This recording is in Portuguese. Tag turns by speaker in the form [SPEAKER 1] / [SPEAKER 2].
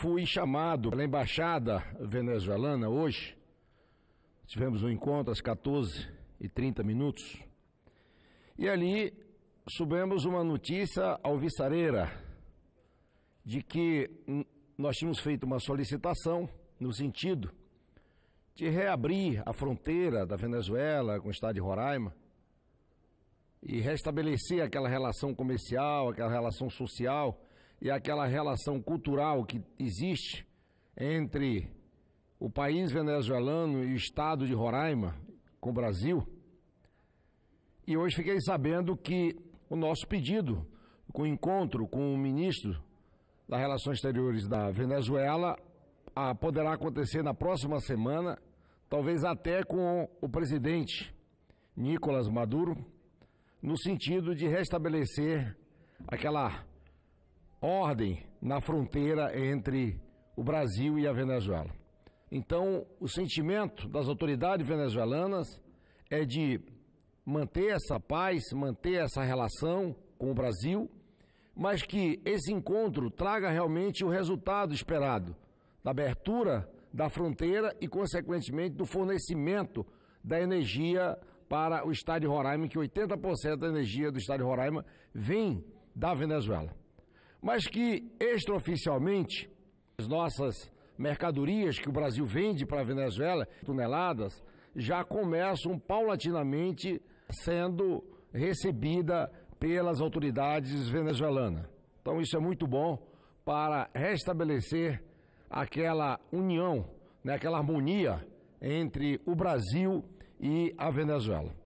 [SPEAKER 1] Fui chamado pela embaixada venezuelana hoje. Tivemos um encontro às 14 e 30 minutos. E ali subimos uma notícia alvissareira de que nós tínhamos feito uma solicitação no sentido de reabrir a fronteira da Venezuela com o estado de Roraima e restabelecer aquela relação comercial, aquela relação social e aquela relação cultural que existe entre o país venezuelano e o estado de Roraima com o Brasil. E hoje fiquei sabendo que o nosso pedido, com o encontro com o ministro das Relações Exteriores da Venezuela, a, poderá acontecer na próxima semana, talvez até com o presidente Nicolas Maduro, no sentido de restabelecer aquela ordem na fronteira entre o Brasil e a Venezuela. Então, o sentimento das autoridades venezuelanas é de manter essa paz, manter essa relação com o Brasil, mas que esse encontro traga realmente o resultado esperado da abertura da fronteira e, consequentemente, do fornecimento da energia para o estado de Roraima, que 80% da energia do estado de Roraima vem da Venezuela mas que extraoficialmente as nossas mercadorias que o Brasil vende para a Venezuela, toneladas, já começam paulatinamente sendo recebida pelas autoridades venezuelanas. Então isso é muito bom para restabelecer aquela união, né, aquela harmonia entre o Brasil e a Venezuela.